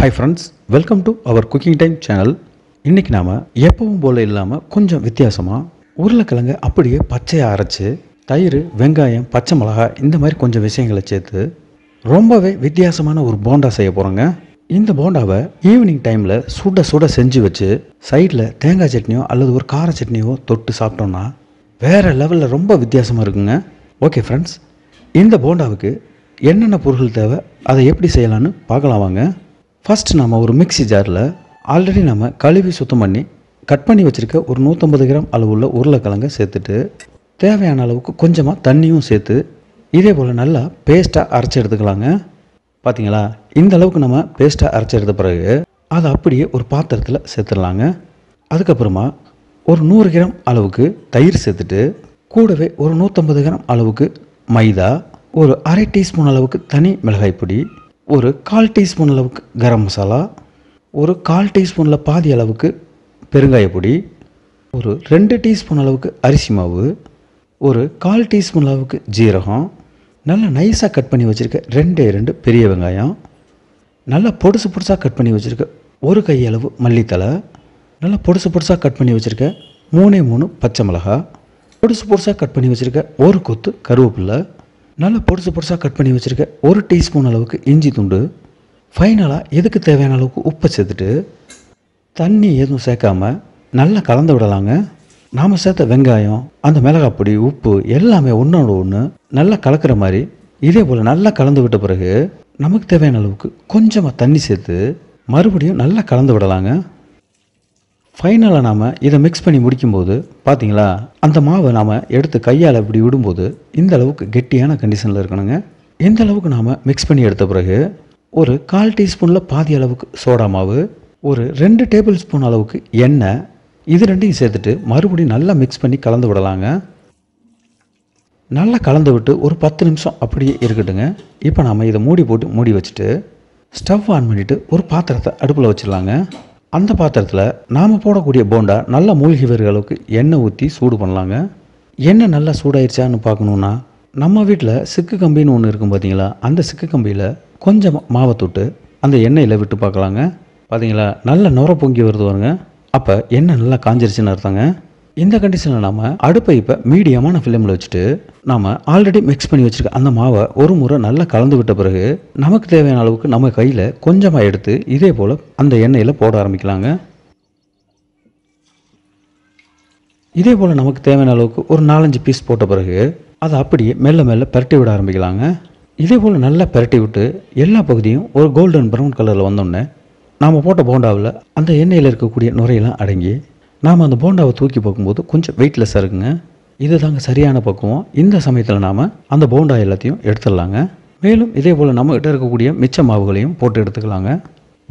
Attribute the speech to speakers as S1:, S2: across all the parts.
S1: hi friends welcome to our cooking time channel இன்றைக்கி நாம் எப்பவும் போல் இல்லாமல் கொஞ்சம் வித்தியாசமாக உருளைக்கிழங்கு அப்படியே பச்சையாக அரைச்சி தயிர் வெங்காயம் பச்சை மிளகாய் இந்த மாதிரி கொஞ்சம் விஷயங்களை சேர்த்து ரொம்பவே வித்தியாசமான ஒரு போண்டா செய்ய போகிறோங்க இந்த போண்டாவை ஈவினிங் டைமில் சுட சுட செஞ்சு வச்சு சைடில் தேங்காய் சட்னியோ அல்லது ஒரு கார சட்னியோ தொட்டு சாப்பிட்டோன்னா வேறு லெவலில் ரொம்ப வித்தியாசமாக இருக்குங்க ஓகே ஃப்ரெண்ட்ஸ் இந்த போண்டாவுக்கு என்னென்ன பொருள் தேவை அதை எப்படி செய்யலான்னு பார்க்கலாம் வாங்க ஃபஸ்ட் நம்ம ஒரு மிக்சி ஜாரில் ஆல்ரெடி நம்ம கழுவி சுத்தம் பண்ணி கட் பண்ணி வச்சுருக்க ஒரு நூற்றம்பது கிராம் அளவுள்ள உருளைக்கிழங்கை சேர்த்துட்டு தேவையான அளவுக்கு கொஞ்சமாக தண்ணியும் சேர்த்து இதே போல் நல்லா பேஸ்ட்டாக அரைச்சி எடுத்துக்கலாங்க பார்த்தீங்களா இந்த அளவுக்கு நம்ம பேஸ்ட்டாக அரைச்சி எடுத்த பிறகு அதை அப்படியே ஒரு பாத்திரத்தில் சேர்த்துடலாங்க அதுக்கப்புறமா ஒரு நூறு கிராம் அளவுக்கு தயிர் சேர்த்துட்டு கூடவே ஒரு நூற்றம்பது கிராம் அளவுக்கு மைதா ஒரு அரை டீஸ்பூன் அளவுக்கு தனி மிளகாய் பொடி ஒரு கால் டீஸ்பூன் அளவுக்கு கரம் மசாலா ஒரு கால் டீஸ்பூனில் பாதி அளவுக்கு பெருங்காயப்பொடி ஒரு ரெண்டு டீஸ்பூன் அளவுக்கு அரிசி மாவு ஒரு கால் டீஸ்பூன் அளவுக்கு ஜீரகம் நல்லா நைஸாக கட் பண்ணி வச்சுருக்க ரெண்டே ரெண்டு பெரிய வெங்காயம் நல்லா பொடுசு பொடுசாக கட் பண்ணி வச்சுருக்க ஒரு கையளவு மல்லித்தலை நல்லா பொடுசு பொடுசாக கட் பண்ணி வச்சுருக்க மூணே மூணு பச்சை மிளகா பொடுசு பொடுசாக கட் பண்ணி வச்சுருக்க ஒரு கொத்து கருவேப்பில்லை நல்லா பொடுசு பொடுசாக கட் பண்ணி வச்சுருக்க ஒரு டீஸ்பூன் அளவுக்கு இஞ்சி துண்டு ஃபைனலாக எதுக்கு தேவையான அளவுக்கு உப்பை சேர்த்துட்டு தண்ணி எதுவும் சேர்க்காமல் நல்லா கலந்து விடலாங்க நாம் சேர்த்த வெங்காயம் அந்த மிளகாய் பொடி உப்பு எல்லாமே ஒன்றோட ஒன்று நல்லா கலக்கிற மாதிரி இதே போல் நல்லா கலந்து விட்ட பிறகு நமக்கு தேவையான அளவுக்கு கொஞ்சமாக தண்ணி சேர்த்து மறுபடியும் நல்லா கலந்து விடலாங்க ஃபைனலாக நாம் இதை மிக்ஸ் பண்ணி முடிக்கும்போது பார்த்தீங்களா அந்த மாவை நாம் எடுத்து கையால் இப்படி விடும்போது இந்த அளவுக்கு கெட்டியான கண்டிஷனில் இருக்கணுங்க இந்த அளவுக்கு நாம் மிக்ஸ் பண்ணி எடுத்த பிறகு ஒரு கால் டீஸ்பூனில் பாதி அளவுக்கு சோடா மாவு ஒரு ரெண்டு டேபிள் ஸ்பூன் அளவுக்கு எண்ணெய் இது ரெண்டையும் சேர்த்துட்டு மறுபடியும் நல்லா மிக்ஸ் பண்ணி கலந்து விடலாங்க நல்லா கலந்து விட்டு ஒரு பத்து நிமிஷம் அப்படியே இருக்கட்டுங்க இப்போ நாம் இதை மூடி போட்டு மூடி வச்சுட்டு ஸ்டவ் ஆன் பண்ணிவிட்டு ஒரு பாத்திரத்தை அடுப்பில் வச்சிடலாங்க அந்த பாத்திரத்தில் நாம் போடக்கூடிய போண்டா நல்லா மூழ்கி வர அளவுக்கு எண்ணெய் ஊற்றி சூடு பண்ணலாங்க எண்ணெய் நல்லா சூடாயிருச்சான்னு பார்க்கணுன்னா நம்ம வீட்டில் சிக்கு கம்பின்னு ஒன்று இருக்கும் பார்த்தீங்களா அந்த சிக்கு கம்பியில் கொஞ்சம் மாவை தொட்டு அந்த எண்ணெயில் விட்டு பார்க்கலாங்க பார்த்தீங்களா நல்லா நுர பொங்கி வருது வருங்க அப்போ எண்ணெய் நல்லா காஞ்சிருச்சுன்னு அர்த்தங்க இந்த கண்டிஷனில் நாம் அடுப்பை இப்போ மீடியமான ஃபிலிமில் வச்சுட்டு நாம் ஆல்ரெடி மிக்ஸ் பண்ணி வச்சுருக்க அந்த மாவை ஒரு முறை நல்லா கலந்து விட்ட பிறகு நமக்கு தேவையான அளவுக்கு நம்ம கையில் கொஞ்சமாக எடுத்து இதே போல் அந்த எண்ணெயில் போட ஆரம்பிக்கலாங்க இதே போல் நமக்கு தேவையான அளவுக்கு ஒரு நாலஞ்சு பீஸ் போட்ட பிறகு அதை அப்படியே மெல்ல மெல்ல பரட்டி விட ஆரம்பிக்கலாங்க இதே போல் நல்லா பரட்டி விட்டு எல்லா பகுதியும் ஒரு கோல்டன் ப்ரௌன் கலரில் வந்தோடனே நாம் போட்ட போண்டாவில் அந்த எண்ணெயில் இருக்கக்கூடிய நுரையெல்லாம் அடங்கி நாம் அந்த போண்டாவை தூக்கி பார்க்கும்போது கொஞ்சம் வெயிட்லெஸ்ஸாக இருக்குங்க இது தாங்க சரியான பக்குவம் இந்த சமயத்தில் நாம் அந்த போண்டா எல்லாத்தையும் எடுத்துடலாங்க மேலும் இதே போல் நம்மகிட்ட இருக்கக்கூடிய மிச்ச மாவுகளையும் போட்டு எடுத்துக்கலாங்க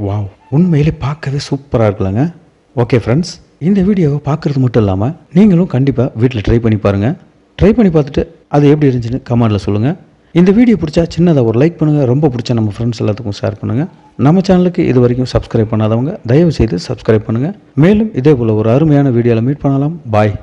S1: வா உண்மையிலே பார்க்கவே சூப்பராக இருக்கலாங்க ஓகே ஃப்ரெண்ட்ஸ் இந்த வீடியோவை பார்க்குறது மட்டும் இல்லாமல் நீங்களும் கண்டிப்பாக வீட்டில் ட்ரை பண்ணி பாருங்கள் ட்ரை பண்ணி பார்த்துட்டு அது எப்படி இருந்துச்சுன்னு கமெண்டில் சொல்லுங்கள் இந்த வீடியோ பிடிச்சா சின்னதாக ஒரு லைக் பண்ணுங்கள் ரொம்ப பிடிச்ச நம்ம ஃப்ரெண்ட்ஸ் எல்லாத்துக்கும் ஷேர் பண்ணுங்கள் நம்ம சேனலுக்கு இது வரைக்கும் சப்ஸ்கிரைப் பண்ணாதவங்க தயவு செய்து சப்ஸ்கிரைப் பண்ணுங்கள் மேலும் இதே போல் ஒரு அருமையான வீடியோவில் மீட் பண்ணலாம் பாய்